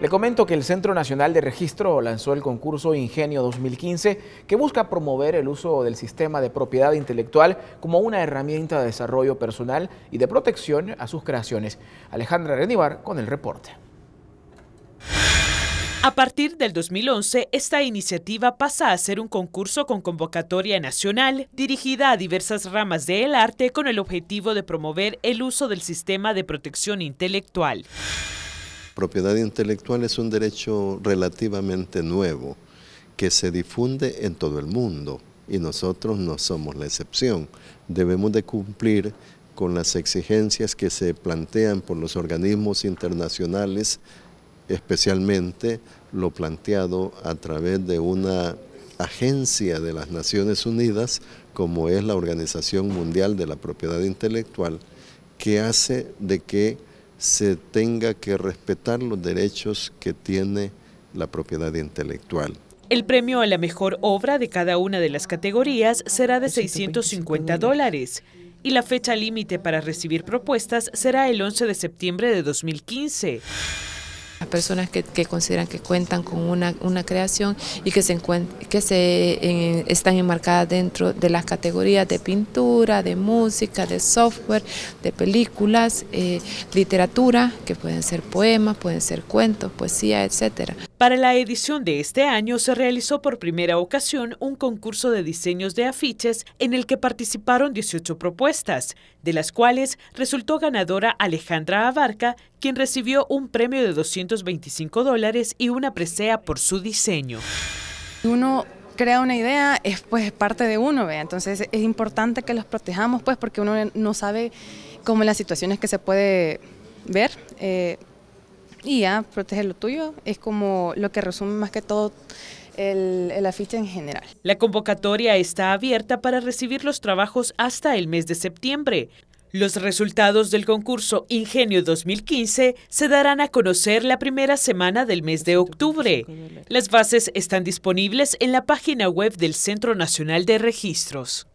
Le comento que el Centro Nacional de Registro lanzó el concurso Ingenio 2015 que busca promover el uso del sistema de propiedad intelectual como una herramienta de desarrollo personal y de protección a sus creaciones. Alejandra Renivar con el reporte. A partir del 2011, esta iniciativa pasa a ser un concurso con convocatoria nacional dirigida a diversas ramas del arte con el objetivo de promover el uso del sistema de protección intelectual. Propiedad intelectual es un derecho relativamente nuevo que se difunde en todo el mundo y nosotros no somos la excepción. Debemos de cumplir con las exigencias que se plantean por los organismos internacionales, especialmente lo planteado a través de una agencia de las Naciones Unidas, como es la Organización Mundial de la Propiedad Intelectual, que hace de que se tenga que respetar los derechos que tiene la propiedad intelectual. El premio a la mejor obra de cada una de las categorías será de 650 dólares y la fecha límite para recibir propuestas será el 11 de septiembre de 2015 las personas que, consideran que cuentan con una, creación y que se, que se están enmarcadas dentro de las categorías de pintura, de música, de software, de películas, eh, literatura, que pueden ser poemas, pueden ser cuentos, poesía, etcétera. Para la edición de este año se realizó por primera ocasión un concurso de diseños de afiches en el que participaron 18 propuestas, de las cuales resultó ganadora Alejandra Abarca, quien recibió un premio de 225 dólares y una presea por su diseño. Uno crea una idea es pues, parte de uno, entonces es importante que los protejamos pues porque uno no sabe cómo las situaciones que se puede ver. Eh, y ya, proteger lo tuyo es como lo que resume más que todo el, el, en general. La convocatoria está abierta para recibir los trabajos hasta el mes de septiembre. Los resultados del concurso Ingenio 2015 se darán a conocer la primera semana del mes de octubre. Las bases están disponibles en la página web del Centro Nacional de Registros.